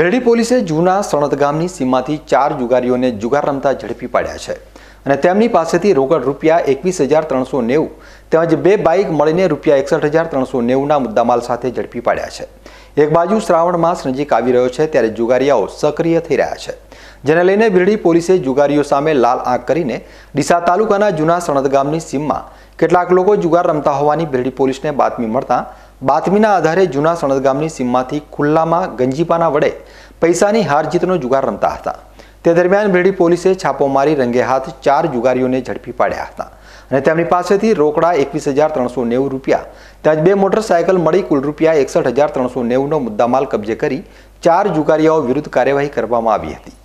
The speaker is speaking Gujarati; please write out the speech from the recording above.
બેરડી પોલીસે જૂના સણત ગામની સીમાથી ચાર જુગારીઓને જુગાર રમતા ઝડપી પાડ્યા છે અને તેમની પાસેથી રોકડ રૂપિયા એકવીસ હજાર ત્રણસો નેવું તેમજ બે બાઇક મળીને રૂપિયા એકસઠ હજાર ત્રણસો નેવુંના મુદ્દામાલ સાથે ઝડપી પાડ્યા છે એક બાજુ શ્રાવણ માસ નજીક આવી રહ્યો છે ત્યારે જુગારીયાઓ સક્રિય થઈ રહ્યા છે જેને લઈને બિરડી પોલીસે જુગારીઓ સામે લાલ આંખ કરીને ડીસા તાલુકાના જૂના સણદ ગામની સીમમાં કેટલાક લોકો જુગાર રમતા હોવાની બિરડી પોલીસને બાતમી મળતાં બાતમીના આધારે જૂના સણદગામની ગામની સીમમાંથી ખુલ્લામાં ગંજીપાના વડે પૈસાની હારજીતનો જુગાર રમતા હતા તે દરમિયાન ભેડી પોલીસે છાપો મારી રંગે હાથ ચાર જુગારીઓને ઝડપી પાડ્યા હતા અને તેમની પાસેથી રોકડા એકવીસ હજાર ત્રણસો નેવું રૂપિયા તેમજ બે મોટરસાયકલ મળી કુલ રૂપિયા એકસઠ હજાર ત્રણસો નેવુંનો મુદ્દામાલ કબજે કરી ચાર જુગારીઓ વિરુદ્ધ કાર્યવાહી કરવામાં આવી હતી